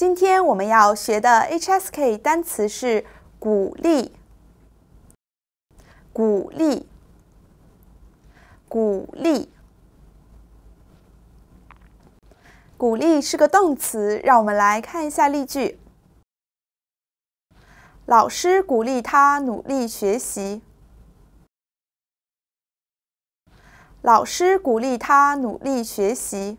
今天我们要学的 HSK 单词是“鼓励”。鼓励，鼓励，鼓励是个动词。让我们来看一下例句：老师鼓励他努力学习。老师鼓励他努力学习。